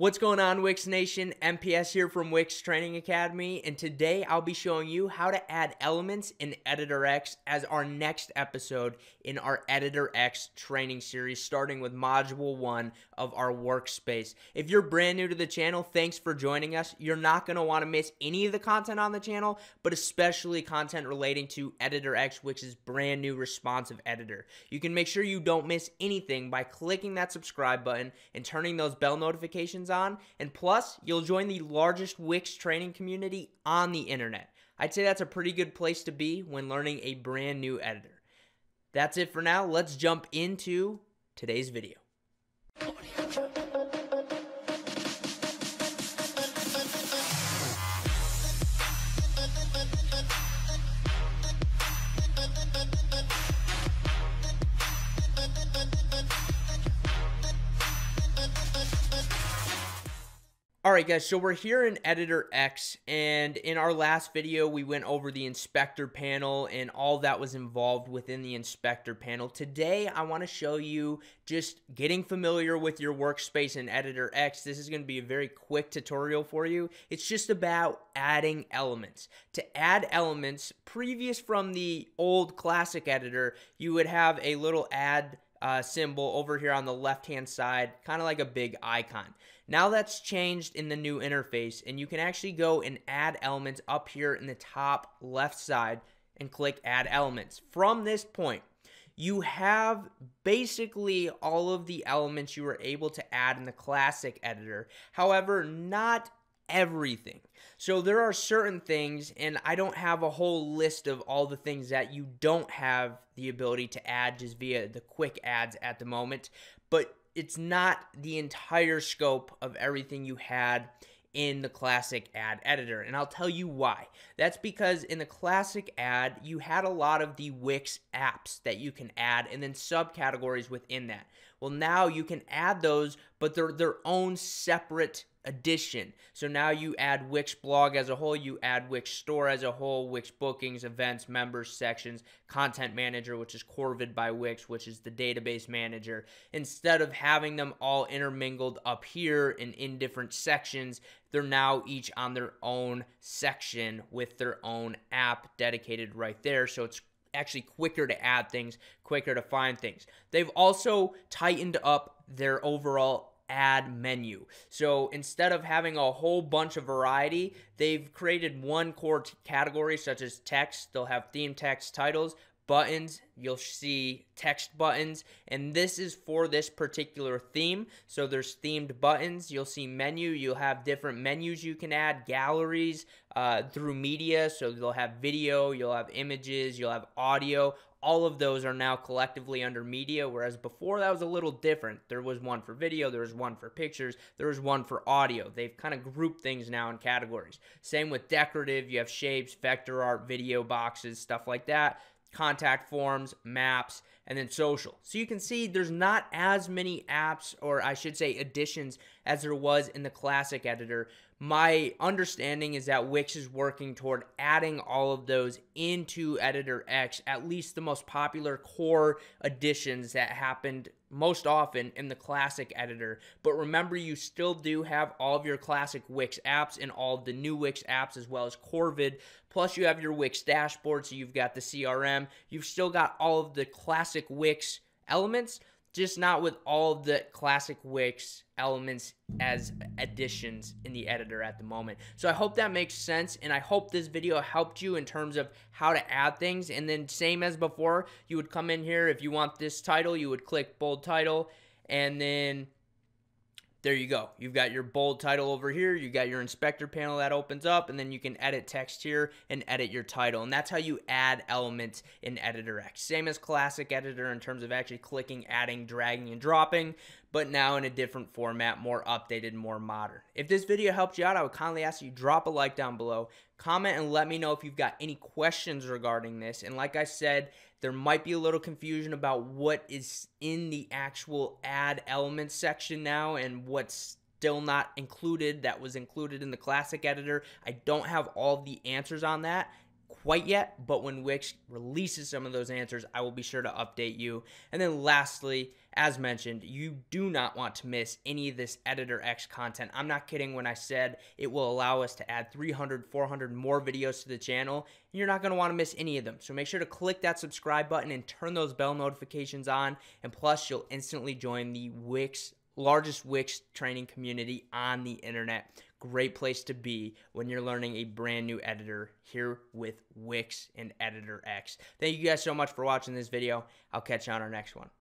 What's going on Wix Nation? MPS here from Wix Training Academy and today I'll be showing you how to add elements in Editor X as our next episode in our Editor X training series starting with module 1 of our workspace. If you're brand new to the channel, thanks for joining us. You're not going to want to miss any of the content on the channel, but especially content relating to Editor X, which is brand new responsive editor. You can make sure you don't miss anything by clicking that subscribe button and turning those bell notifications on. And plus, you'll join the largest Wix training community on the internet. I'd say that's a pretty good place to be when learning a brand new editor. That's it for now. Let's jump into today's video. Alright guys, so we're here in Editor X and in our last video we went over the inspector panel and all that was involved within the inspector panel. Today I want to show you just getting familiar with your workspace in Editor X. This is going to be a very quick tutorial for you. It's just about adding elements. To add elements, previous from the old classic editor, you would have a little add uh, symbol over here on the left hand side, kind of like a big icon. Now that's changed in the new interface and you can actually go and add elements up here in the top left side and click add elements. From this point, you have basically all of the elements you were able to add in the classic editor. However, not everything. So there are certain things, and I don't have a whole list of all the things that you don't have the ability to add just via the quick ads at the moment, but it's not the entire scope of everything you had in the classic ad editor. And I'll tell you why. That's because in the classic ad, you had a lot of the Wix apps that you can add and then subcategories within that. Well, now you can add those, but they're their own separate addition. So now you add Wix blog as a whole, you add Wix store as a whole, Wix bookings, events, members, sections, content manager, which is Corvid by Wix, which is the database manager. Instead of having them all intermingled up here and in different sections, they're now each on their own section with their own app dedicated right there. So it's actually quicker to add things, quicker to find things. They've also tightened up their overall ad menu. So instead of having a whole bunch of variety, they've created one core t- category such as text. They'll have theme text titles, buttons, you'll see text buttons, and this is for this particular theme. So there's themed buttons, you'll see menu, you'll have different menus you can add, galleries, uh, through media, so you will have video, you'll have images, you'll have audio, all of those are now collectively under media, whereas before that was a little different. There was one for video, there was one for pictures, there was one for audio. They've kind of grouped things now in categories. Same with decorative, you have shapes, vector art, video boxes, stuff like that contact forms, maps, and then social. So you can see there's not as many apps, or I should say additions, as there was in the classic editor. My understanding is that Wix is working toward adding all of those into Editor X, at least the most popular core additions that happened most often in the classic editor. But remember, you still do have all of your classic Wix apps and all the new Wix apps as well as Corvid. Plus, you have your Wix dashboard, so you've got the CRM. You've still got all of the classic Wix elements just not with all the classic Wix elements as additions in the editor at the moment. So I hope that makes sense and I hope this video helped you in terms of how to add things and then same as before, you would come in here if you want this title, you would click bold title and then there you go. You've got your bold title over here. You got your inspector panel that opens up, and then you can edit text here and edit your title. And that's how you add elements in Editor X. Same as classic editor in terms of actually clicking, adding, dragging, and dropping, but now in a different format, more updated, more modern. If this video helped you out, I would kindly ask you drop a like down below, Comment and let me know if you've got any questions regarding this. And like I said, there might be a little confusion about what is in the actual add elements section now and what's still not included that was included in the classic editor. I don't have all the answers on that quite yet, but when Wix releases some of those answers, I will be sure to update you. And then lastly, as mentioned, you do not want to miss any of this Editor X content. I'm not kidding when I said it will allow us to add 300, 400 more videos to the channel, and you're not going to want to miss any of them. So make sure to click that subscribe button and turn those bell notifications on, and plus you'll instantly join the Wix largest Wix training community on the internet. Great place to be when you're learning a brand new editor here with Wix and Editor X. Thank you guys so much for watching this video. I'll catch you on our next one.